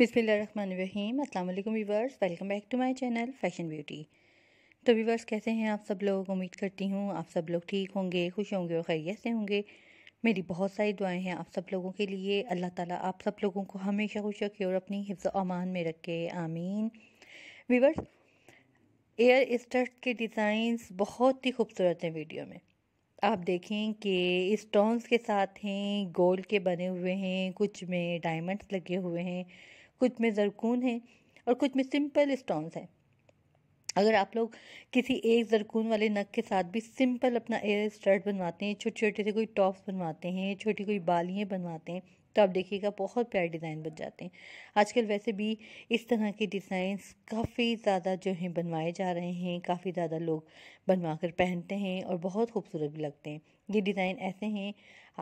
बिसमीम अल्लाम viewers welcome back to my channel fashion beauty तो वीवर्स कैसे हैं आप सब लोग उम्मीद करती हूँ आप सब लोग ठीक होंगे खुश होंगे और खैरियत से होंगे मेरी बहुत सारी दुआएं हैं आप सब लोगों के लिए अल्लाह ताला आप सब लोगों को हमेशा खुश रखे और अपनी हिफ्ज़ अमान में रखे आमीन वीवर्स एयर स्टर्ट के डिज़ाइंस बहुत ही खूबसूरत हैं वीडियो में आप देखें कि स्टोन्स के साथ हैं गोल्ड के बने हुए हैं कुछ में डायमंड्स लगे हुए हैं कुछ में जरकून हैं और कुछ में सिंपल स्टोन्स हैं अगर आप लोग किसी एक ज़रकून वाले नग के साथ भी सिंपल अपना एयर स्टर्ट बनवाते हैं छोटे छोटे से कोई टॉप्स बनवाते हैं छोटी कोई बालियाँ बनवाते हैं तो आप देखिएगा बहुत प्यारे डिज़ाइन बन जाते हैं आजकल वैसे भी इस तरह के डिज़ाइंस काफ़ी ज़्यादा जो हैं बनवाए जा रहे हैं काफ़ी ज़्यादा लोग बनवा कर पहनते हैं और बहुत खूबसूरत भी लगते हैं ये डिज़ाइन ऐसे हैं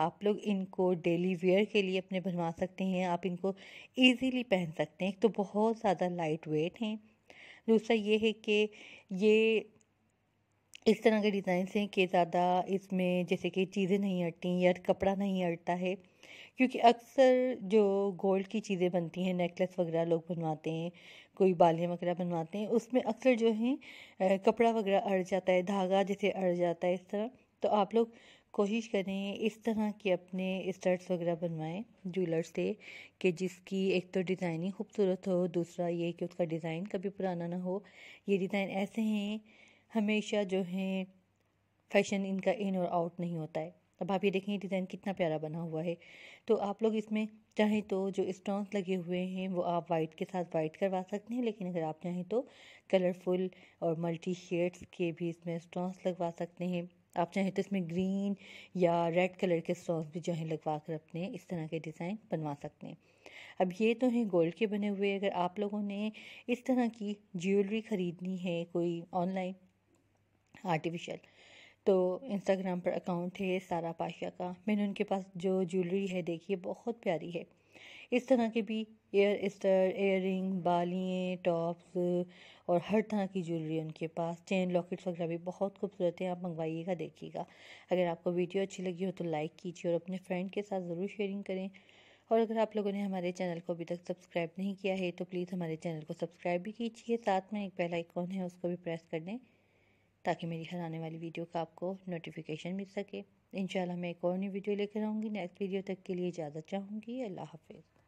आप लोग इनको डेली वेयर के लिए अपने बनवा सकते हैं आप इनको ईजीली पहन सकते हैं तो बहुत ज़्यादा लाइट वेट हैं दूसरा ये है कि ये इस तरह के डिज़ाइन हैं कि ज़्यादा इसमें जैसे कि चीज़ें नहीं हटती या कपड़ा नहीं हटता है क्योंकि अक्सर जो गोल्ड की चीज़ें बनती हैं नेकलेस वगैरह लोग बनवाते हैं कोई बालियाँ वगैरह बनवाते हैं उसमें अक्सर जो है कपड़ा वगैरह अड़ जाता है धागा जैसे अड़ जाता है इस तरह तो आप लोग कोशिश करें इस तरह के अपने स्टर्ट्स वगैरह बनवाएं जूलर से कि जिसकी एक तो डिज़ाइन ही खूबसूरत हो दूसरा ये कि उसका डिज़ाइन कभी पुराना ना हो ये डिज़ाइन ऐसे हैं हमेशा जो हैं फैशन इनका इन और आउट नहीं होता है अब आप ये देखें ये डिज़ाइन कितना प्यारा बना हुआ है तो आप लोग इसमें चाहें तो जो स्टोन्स लगे हुए हैं वो आप वाइट के साथ वाइट करवा सकते हैं लेकिन अगर आप चाहें तो कलरफुल और मल्टी शेड्स के भी इसमें स्टोन्स लगवा सकते हैं आप चाहें तो इसमें ग्रीन या रेड कलर के सॉस भी जो है लगवा कर अपने इस तरह के डिज़ाइन बनवा सकते हैं अब ये तो हैं गोल्ड के बने हुए अगर आप लोगों ने इस तरह की ज्वेलरी ख़रीदनी है कोई ऑनलाइन आर्टिफिशियल तो इंस्टाग्राम पर अकाउंट है सारा पाशा का मैंने उनके पास जो ज्वेलरी है देखी है बहुत प्यारी है इस तरह के भी एयर स्टर एयर रिंग बालियाँ टॉप्स और हर तरह की ज्वेलरी उनके पास चेन लॉकेट्स वगैरह भी बहुत खूबसूरत हैं आप मंगवाइएगा देखिएगा अगर आपको वीडियो अच्छी लगी हो तो लाइक कीजिए और अपने फ्रेंड के साथ ज़रूर शेयरिंग करें और अगर आप लोगों ने हमारे चैनल को अभी तक सब्सक्राइब नहीं किया है तो प्लीज़ हमारे चैनल को सब्सक्राइब भी कीजिए साथ में एक बेल आइकॉन है उसको भी प्रेस कर दें ताकि मेरी हर आने वाली वीडियो का आपको नोटिफिकेशन मिल सके इन मैं एक और नई वीडियो लेकर आऊँगी नेक्स्ट वीडियो तक के लिए इजाज़त चाहूँगी अल्लाह हाफिज़